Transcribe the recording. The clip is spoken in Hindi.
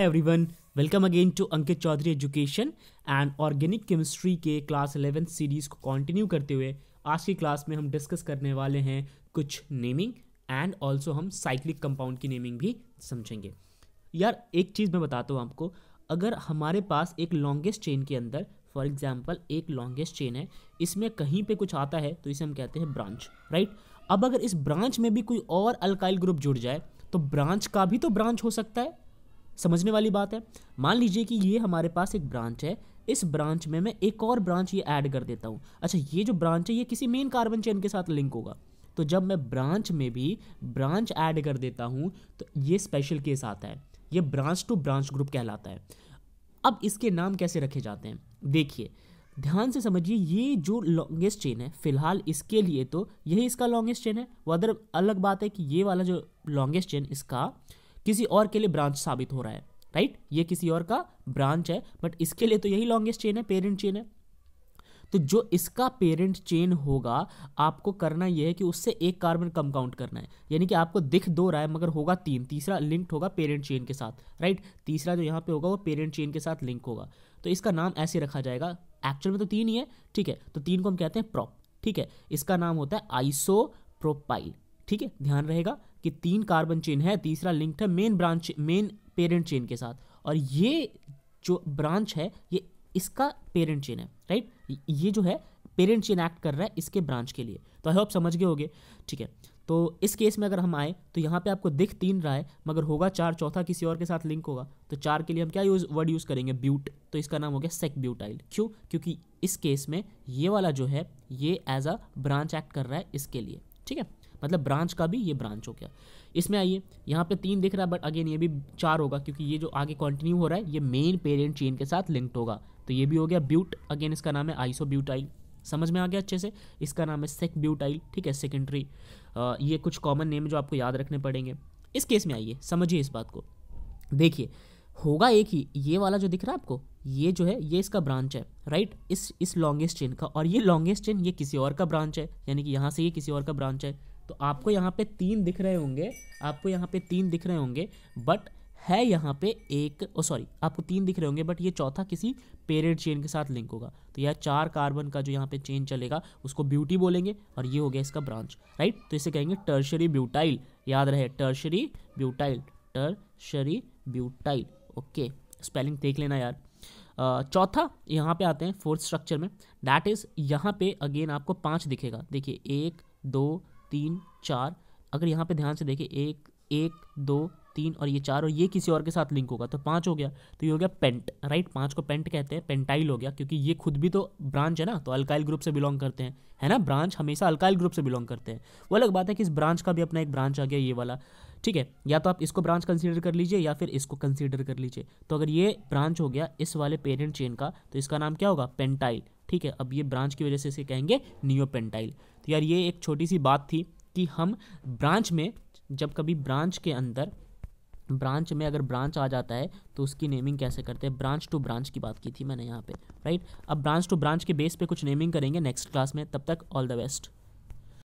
everyone welcome again to Ankit Chaudhary education and organic chemistry के क्लास एलेवेंथ सीरीज़ को कंटिन्यू करते हुए आज की क्लास में हम डिस्कस करने वाले हैं कुछ नेमिंग एंड ऑल्सो हम साइक्लिक कंपाउंड की नेमिंग भी समझेंगे यार एक चीज़ मैं बताता हूँ आपको अगर हमारे पास एक लॉन्गेस्ट चेन के अंदर फॉर एग्जाम्पल एक लॉन्गेस्ट चेन है इसमें कहीं पे कुछ आता है तो इसे हम कहते हैं ब्रांच राइट अब अगर इस ब्रांच में भी कोई और अल्काइल ग्रुप जुड़ जाए तो ब्रांच का भी तो ब्रांच हो सकता है समझने वाली बात है मान लीजिए कि ये हमारे पास एक ब्रांच है इस ब्रांच में मैं एक और ब्रांच ये ऐड कर देता हूँ अच्छा ये जो ब्रांच है ये किसी मेन कार्बन चेन के साथ लिंक होगा तो जब मैं ब्रांच में भी ब्रांच ऐड कर देता हूँ तो ये स्पेशल केस आता है ये ब्रांच टू ब्रांच ग्रुप कहलाता है अब इसके नाम कैसे रखे जाते हैं देखिए ध्यान से समझिए ये जो लॉन्गेस्ट चेन है फिलहाल इसके लिए तो यही इसका लॉन्गेस्ट चेन है वो अदर अलग बात है कि ये वाला जो लॉन्गेस्ट चेन इसका किसी और के लिए ब्रांच साबित हो रहा है राइट ये किसी और का ब्रांच है बट इसके लिए तो यही लॉन्गेस्ट चेन है पेरेंट चेन है तो जो इसका पेरेंट चेन होगा आपको करना यह है कि उससे एक कार्बन कम काउंट करना है यानी कि आपको दिख दो रहा है मगर होगा तीन तीसरा लिंक्ड होगा पेरेंट चेन के साथ राइट तीसरा जो यहाँ पे होगा वो पेरेंट चेन के साथ लिंक होगा तो इसका नाम ऐसे रखा जाएगा एक्चुअल में तो तीन ही है ठीक है तो तीन को हम कहते हैं प्रॉप ठीक है इसका नाम होता है आइसो प्रोपाइल ठीक है ध्यान रहेगा कि तीन कार्बन चेन है तीसरा लिंक्ड है main branch main parent chain के साथ और ये जो ब्रांच है ये इसका पेरेंट चेन है राइट ये जो है पेरेंट चेन एक्ट कर रहा है इसके ब्रांच के लिए तो आई होप समझ गए होगे ठीक है तो इस केस में अगर हम आए तो यहाँ पे आपको दिख तीन रहा है मगर होगा चार चौथा किसी और के साथ लिंक होगा तो चार के लिए हम क्या यूज वर्ड यूज़ करेंगे ब्यूट तो इसका नाम हो गया सेक ब्यूटाइल क्यों क्योंकि इस केस में ये वाला जो है ये एज अ ब्रांच एक्ट कर रहा है इसके लिए ठीक है मतलब ब्रांच का भी ये ब्रांच हो गया इसमें आइए यहाँ पे तीन दिख रहा है बट अगेन ये भी चार होगा क्योंकि ये जो आगे कंटिन्यू हो रहा है ये मेन पेरेंट चेन के साथ लिंक्ड होगा तो ये भी हो गया ब्यूट अगेन इसका नाम है आइसो ब्यूटाइल समझ में आ गया अच्छे से इसका नाम है सेक ब्यूटाइल ठीक है सेकेंडरी ये कुछ कॉमन नेम जो आपको याद रखने पड़ेंगे इस केस में आइए समझिए इस बात को देखिए होगा एक ही ये वाला जो दिख रहा है आपको ये जो है ये इसका ब्रांच है राइट इस इस लॉन्गेस्ट चेन का और ये लॉन्गेस्ट चेन ये किसी और का ब्रांच है यानी कि यहाँ से ये किसी और का ब्रांच है तो आपको यहाँ पे तीन दिख रहे होंगे आपको यहाँ पे तीन दिख रहे होंगे बट है यहाँ पे एक ओ सॉरी आपको तीन दिख रहे होंगे बट ये चौथा किसी पेरेड चेन के साथ लिंक होगा तो यह चार कार्बन का जो यहाँ पे चेन चलेगा उसको ब्यूटी बोलेंगे और ये हो गया इसका ब्रांच राइट तो इसे कहेंगे टर्शरी ब्यूटाइल याद रहे tertiary butyl tertiary butyl okay spelling देख लेना यार चौथा यहाँ पे आते हैं फोर्थ स्ट्रक्चर में डैट इज़ यहाँ पे अगेन आपको पाँच दिखेगा देखिए एक दो तीन चार अगर यहाँ पे ध्यान से देखिए एक एक दो तीन और ये चार और ये किसी और के साथ लिंक होगा तो पाँच हो गया तो ये हो गया पेंट राइट पाँच को पेंट कहते हैं पेंटाइल हो गया क्योंकि ये खुद भी तो ब्रांच है ना तो अल्काइल ग्रुप से बिलोंग करते हैं है ना ब्रांच हमेशा अल्काइल ग्रुप से बिलोंग करते हैं वो अलग बात है कि इस ब्रांच का भी अपना एक ब्रांच आ गया ये वाला ठीक है या तो आप इसको ब्रांच कंसीडर कर लीजिए या फिर इसको कंसीडर कर लीजिए तो अगर ये ब्रांच हो गया इस वाले पेरेंट चेन का तो इसका नाम क्या होगा पेंटाइल ठीक है अब ये ब्रांच की वजह से इसे कहेंगे पेंटाइल तो यार ये एक छोटी सी बात थी कि हम ब्रांच में जब कभी ब्रांच के अंदर ब्रांच में अगर ब्रांच आ जाता है तो उसकी नेमिंग कैसे करते हैं ब्रांच टू ब्रांच की बात की थी मैंने यहाँ पे राइट अब ब्रांच टू ब्रांच के बेस पे कुछ नेमिंग करेंगे नेक्स्ट क्लास में तब तक ऑल द बेस्ट